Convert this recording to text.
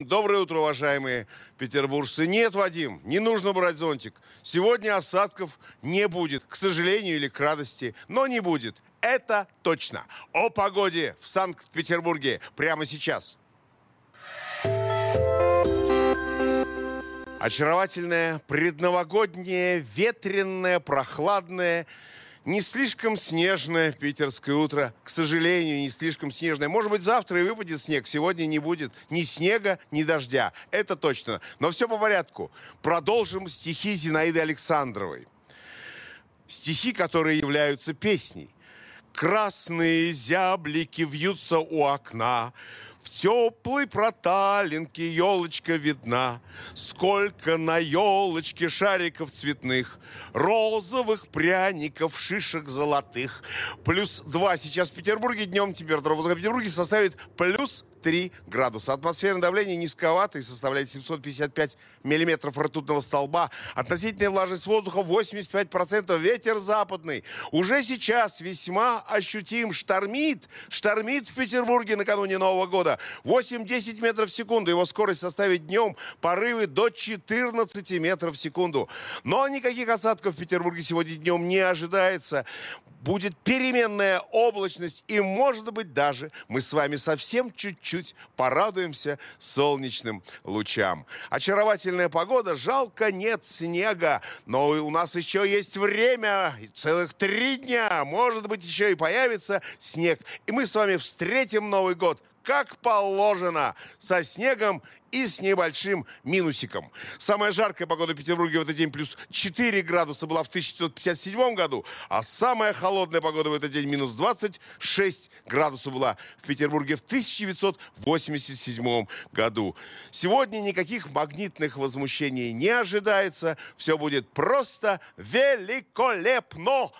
Доброе утро, уважаемые петербуржцы. Нет, Вадим, не нужно брать зонтик. Сегодня осадков не будет, к сожалению или к радости, но не будет. Это точно. О погоде в Санкт-Петербурге прямо сейчас. Очаровательное, предновогоднее, ветренное, прохладное, не слишком снежное питерское утро. К сожалению, не слишком снежное. Может быть, завтра и выпадет снег. Сегодня не будет ни снега, ни дождя. Это точно. Но все по порядку. Продолжим стихи Зинаиды Александровой. Стихи, которые являются песней. Красные зяблики вьются у окна, в теплой проталинке елочка видна, Сколько на елочке шариков цветных, Розовых пряников, шишек золотых. Плюс 2 сейчас в Петербурге, днем температура воздуха в Петербурге составит плюс 3 градуса. Атмосферное давление низковатое, составляет 755 миллиметров ртутного столба. Относительная влажность воздуха 85%, ветер западный. Уже сейчас весьма ощутим штормит, штормит в Петербурге накануне Нового года года. 8-10 метров в секунду. Его скорость составит днем порывы до 14 метров в секунду. Но никаких осадков в Петербурге сегодня днем не ожидается. Будет переменная облачность и, может быть, даже мы с вами совсем чуть-чуть порадуемся солнечным лучам. Очаровательная погода, жалко нет снега, но у нас еще есть время, целых три дня, может быть, еще и появится снег. И мы с вами встретим Новый год как положено, со снегом и с небольшим минусиком. Самая жаркая погода в Петербурге в этот день плюс 4 градуса была в 1957 году, а самая холодная погода в этот день минус 26 градусов была в Петербурге в 1987 году. Сегодня никаких магнитных возмущений не ожидается. Все будет просто великолепно.